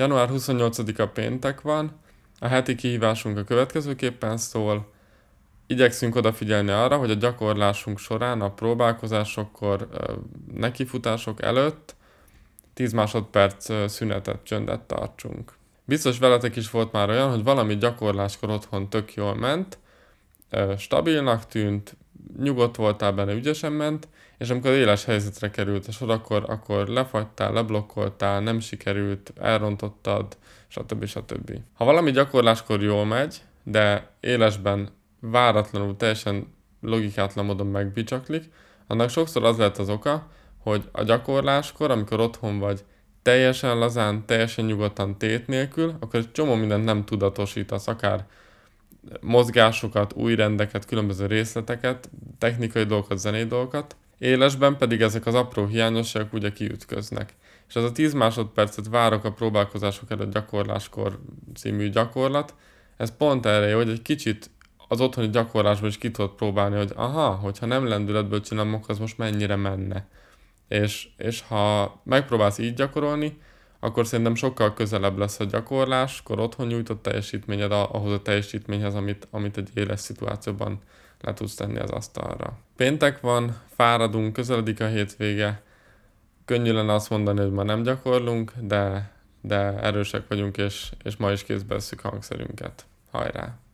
Január 28-a péntek van, a heti kihívásunk a következőképpen szól. Igyekszünk odafigyelni arra, hogy a gyakorlásunk során, a próbálkozásokkor, nekifutások előtt 10 másodperc szünetet, csöndet tartsunk. Biztos veletek is volt már olyan, hogy valami gyakorláskor otthon tök jól ment, stabilnak tűnt, nyugodt voltál benne, ügyesen ment, és amikor éles helyzetre került a sor, akkor, akkor lefagytál, leblokkoltál, nem sikerült, elrontottad, stb. stb. Ha valami gyakorláskor jól megy, de élesben váratlanul, teljesen logikátlan módon megbicsaklik, annak sokszor az lehet az oka, hogy a gyakorláskor, amikor otthon vagy, teljesen lazán, teljesen nyugodtan tét nélkül, akkor egy csomó mindent nem tudatosítasz, akár mozgásokat, új rendeket, különböző részleteket, technikai dolgokat, zenei dolgokat. Élesben pedig ezek az apró hiányosságok ugye kiütköznek. És az a 10 másodpercet várok a próbálkozások előtt gyakorláskor című gyakorlat, ez pont erre jó, hogy egy kicsit az otthoni gyakorlásban is ki tudod próbálni, hogy aha, hogyha nem lendületből csinálom, akkor az most mennyire menne. És, és ha megpróbálsz így gyakorolni, akkor szerintem sokkal közelebb lesz a gyakorlás, akkor otthon nyújtott teljesítményed ahhoz a teljesítményhez, amit, amit egy éles szituációban le tudsz tenni az asztalra. Péntek van, fáradunk, közeledik a hétvége, könnyű lenne azt mondani, hogy ma nem gyakorlunk, de, de erősek vagyunk, és, és ma is kézbe hangszerünket Hajrá!